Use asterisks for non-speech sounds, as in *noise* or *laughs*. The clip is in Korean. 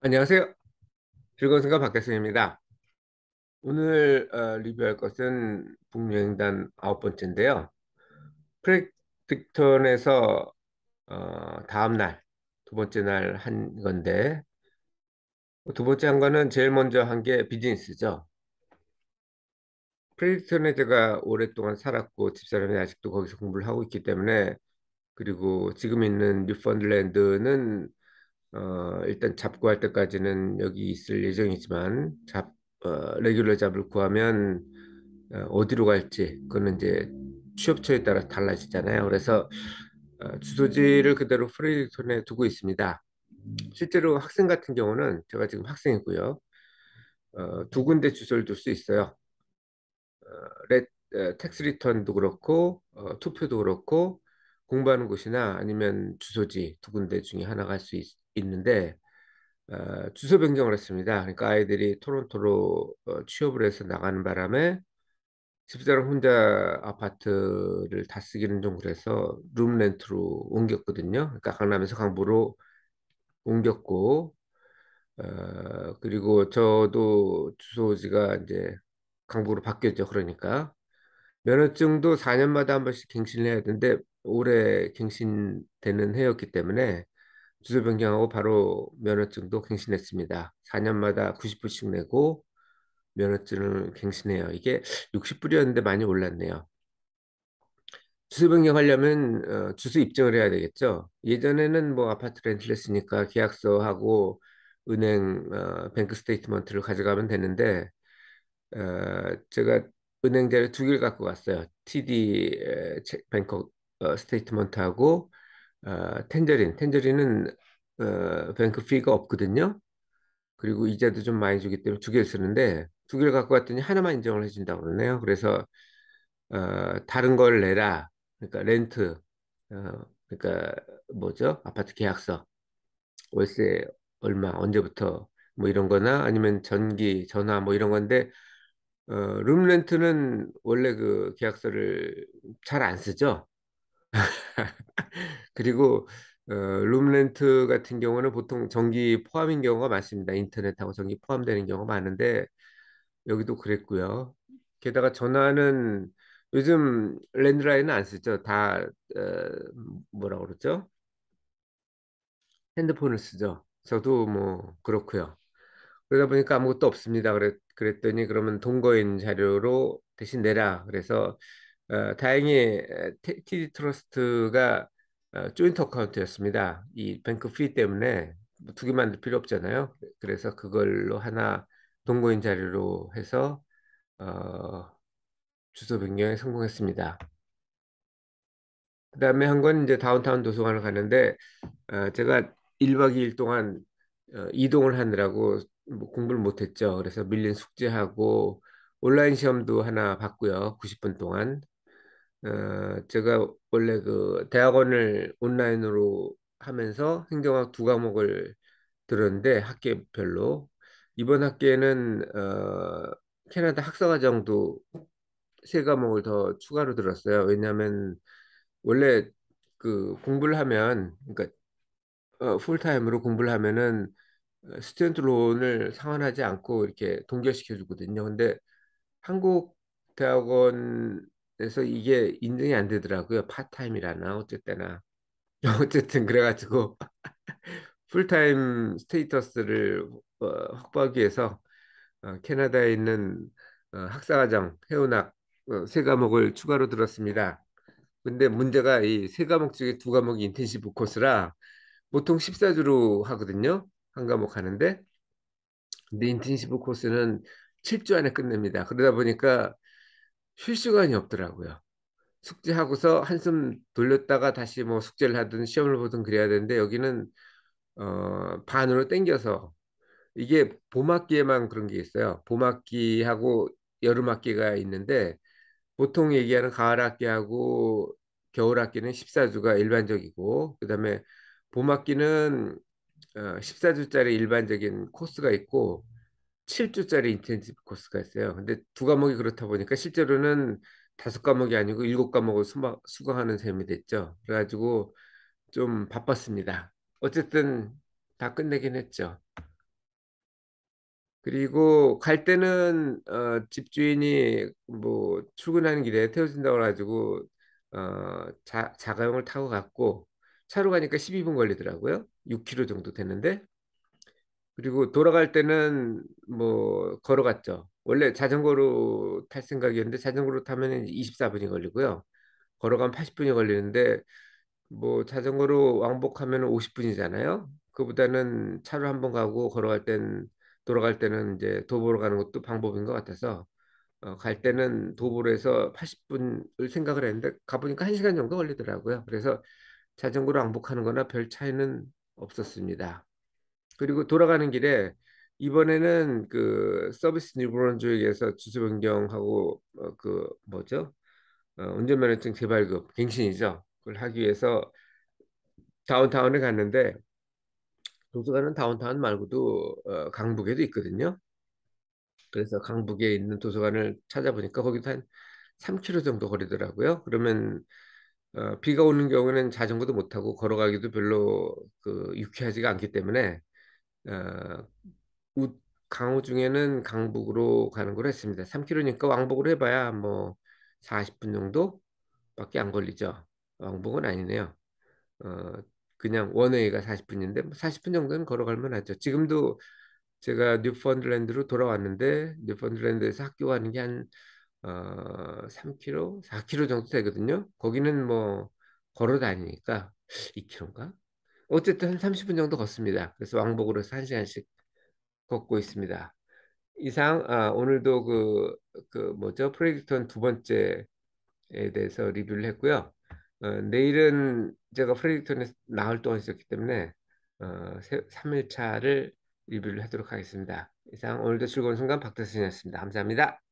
안녕하세요. 즐거운 생각 박혜승입니다. 오늘 어, 리뷰할 것은 북여행단 아홉 번째인데요. 프레딕턴에서 어, 다음 날, 두 번째 날 한 건데 두 번째 한 거는 제일 먼저 한 게 비즈니스죠. 프레딕턴에 제가 오랫동안 살았고 집사람이 아직도 거기서 공부를 하고 있기 때문에 그리고 지금 있는 뉴펀드랜드는 어, 일단 잡고 할 때까지는 여기 있을 예정이지만 잡 어, 레귤러 잡을 구하면 어, 디로 갈지 그거는 이제 취업처에 따라 달라지잖아요. 그래서 어, 주소지를 그대로 프리드톤에 두고 있습니다. 실제로 학생 같은 경우는 제가 지금 학생이고요. 어, 두 군데 주소를 둘 수 있어요. 어, 레, 에, 텍스 리턴도 그렇고 어, 투표도 그렇고 공부하는 곳이나 아니면 주소지 두 군데 중에 하나 갈 수 있어요. 있는데 어, 주소 변경을 했습니다. 그러니까 아이들이 토론토로 어, 취업을 해서 나가는 바람에 집사람 혼자 아파트를 다 쓰기는 좀 그래서 룸렌트로 옮겼거든요. 그러니까 강남에서 강부로 옮겼고 어, 그리고 저도 주소지가 이제 강북으로 바뀌었죠. 그러니까 면허증도 4년마다 한 번씩 갱신 해야 되는데 올해 갱신되는 해였기 때문에 주소 변경하고 바로 면허증도 갱신했습니다. 4년마다 90불씩 내고 면허증을 갱신해요. 이게 60불이었는데 많이 올랐네요. 주소 변경하려면 어, 주소 입증을 해야 되겠죠. 예전에는 뭐 아파트 렌트를 했으니까 계약서하고 은행 어, 뱅크 스테이트먼트를 가져가면 되는데 어, 제가 은행 자료 두 개를 갖고 갔어요. TD 뱅크 어, 스테이트먼트하고 어, 텐저린, 텐저린은 어, 뱅크 피가 없거든요. 그리고 이자도 좀 많이 주기 때문에 두 개를 쓰는데 두 개를 갖고 왔더니 하나만 인정을 해준다고 그러네요. 그래서 어, 다른 걸 내라. 그러니까 렌트, 어, 그러니까 뭐죠? 아파트 계약서, 월세 얼마, 언제부터 뭐 이런 거나 아니면 전기, 전화 뭐 이런 건데 어, 룸 렌트는 원래 그 계약서를 잘 안 쓰죠. *laughs* *laughs* 그리고 어, 룸렌트 같은 경우는 보통 전기 포함인 경우가 많습니다. 인터넷하고 전기 포함되는 경우가 많은데 여기도 그랬고요. 게다가 전화는 요즘 랜드라인은 안 쓰죠. 다 어, 뭐라 고 그러죠? 핸드폰을 쓰죠. 저도 뭐 그렇고요. 그러다 보니까 아무것도 없습니다. 그랬, 더니 그러면 동거인 자료로 대신 내라. 그래서 어, 다행히 TD 어, 트러스트가 어, 조인트 어카운트였습니다. 이 뱅크 피 때문에 뭐 두개 만들 필요 없잖아요. 그래서 그걸로 하나 동거인 자료로 해서 어, 주소 변경에 성공했습니다. 그 다음에 한 건 이제 다운타운 도서관을 갔는데 어, 제가 1박 2일 동안 어, 이동을 하느라고 뭐 공부를 못했죠. 그래서 밀린 숙제하고 온라인 시험도 하나 봤고요. 90분 동안 어, 제가 원래 그 대학원을 온라인으로 하면서 행정학 두 과목을 들었는데 학기별로 이번 학기에는 어, 캐나다 학사과정도 세 과목을 더 추가로 들었어요. 왜냐하면 원래 그 공부를 하면 그러니까 어, 풀타임으로 공부를 하면은 스튜던트 론을 상환하지 않고 이렇게 동결시켜 주거든요. 근데 한국 대학원 그래서 이게 인증이 안 되더라고요. 파타임이라나 어쨌거나 *laughs* 어쨌든 그래가지고 풀타임 *laughs* 스테이터스를 어, 확보하기 위해서 어, 캐나다에 있는 어, 학사과정 해운학 어, 세 과목을 추가로 들었습니다. 근데 문제가 이세 과목 중에 두 과목이 인텐시브 코스라 보통 14주로 하거든요. 한 과목 하는데 근데 인텐시브 코스는 7주 안에 끝냅니다. 그러다 보니까 쉴 시간이 없더라고요. 숙제하고서 한숨 돌렸다가 다시 뭐 숙제를 하든 시험을 보든 그래야 되는데 여기는 어, 반으로 땡겨서 이게 봄학기에만 그런 게 있어요. 봄학기하고 여름학기가 있는데 보통 얘기하는 가을학기하고 겨울학기는 14주가 일반적이고 그다음에 봄학기는 14주짜리 어, 일반적인 코스가 있고 7주짜리 인텐티브 코스가 있어요. 근데 두 과목이 그렇다 보니까 실제로는 다섯 과목이 아니고 일곱 과목을 수마, 수강하는 셈이 됐죠. 그래가지고 좀 바빴습니다. 어쨌든 다 끝내긴 했죠. 그리고 갈 때는 어, 집주인이 뭐 출근하는 길에 태워준다고 해가지고 어, 자, 자가용을 타고 갔고 차로 가니까 12분 걸리더라고요. 6km 정도 되는데 그리고 돌아갈 때는 뭐 걸어갔죠. 원래 자전거로 탈 생각이었는데 자전거로 타면 24분이 걸리고요. 걸어가면 80분이 걸리는데 뭐 자전거로 왕복하면 50분이잖아요. 그보다는 차로 한 번 가고 걸어갈 땐 돌아갈 때는 이제 도보로 가는 것도 방법인 것 같아서 어, 갈 때는 도보로 해서 80분을 생각을 했는데 가보니까 1시간 정도 걸리더라고요. 그래서 자전거로 왕복하는 거나 별 차이는 없었습니다. 그리고 돌아가는 길에 이번에는 그 서비스 뉴브론즈에서 주소 변경하고 어, 그 뭐죠? 어, 운전면허증 재발급 갱신이죠. 그걸 하기 위해서 다운타운을 갔는데 도서관은 다운타운 말고도 어, 강북에도 있거든요. 그래서 강북에 있는 도서관을 찾아보니까 거기도 한 3km 정도 거리더라고요. 그러면 어, 비가 오는 경우에는 자전거도 못 타고 걸어가기도 별로 그 유쾌하지가 않기 때문에 어, 강호 중에는 강북으로 가는 걸 했습니다. 3km니까 왕복으로 해봐야 뭐 40분 정도밖에 안 걸리죠. 왕복은 아니네요. 어, 그냥 원웨이가 40분인데 40분 뭐 정도는 걸어갈만 하죠. 지금도 제가 뉴펀드랜드로 돌아왔는데 뉴펀드랜드에서 학교 가는 게한 어, 3km, 4km 정도 되거든요. 거기는 뭐 걸어 다니니까 2km인가? 어쨌든 한 30분 정도 걷습니다. 그래서 왕복으로 해 1시간씩 걷고 있습니다. 이상 아, 오늘도 그, 그 뭐죠? 프레디턴 두 번째에 대해서 리뷰를 했고요. 어, 내일은 제가 프레디턴에 나흘 동안 있었기 때문에 어, 3일차를 리뷰를 하도록 하겠습니다. 이상 오늘도 즐거운 순간 박태순이었습니다. 감사합니다.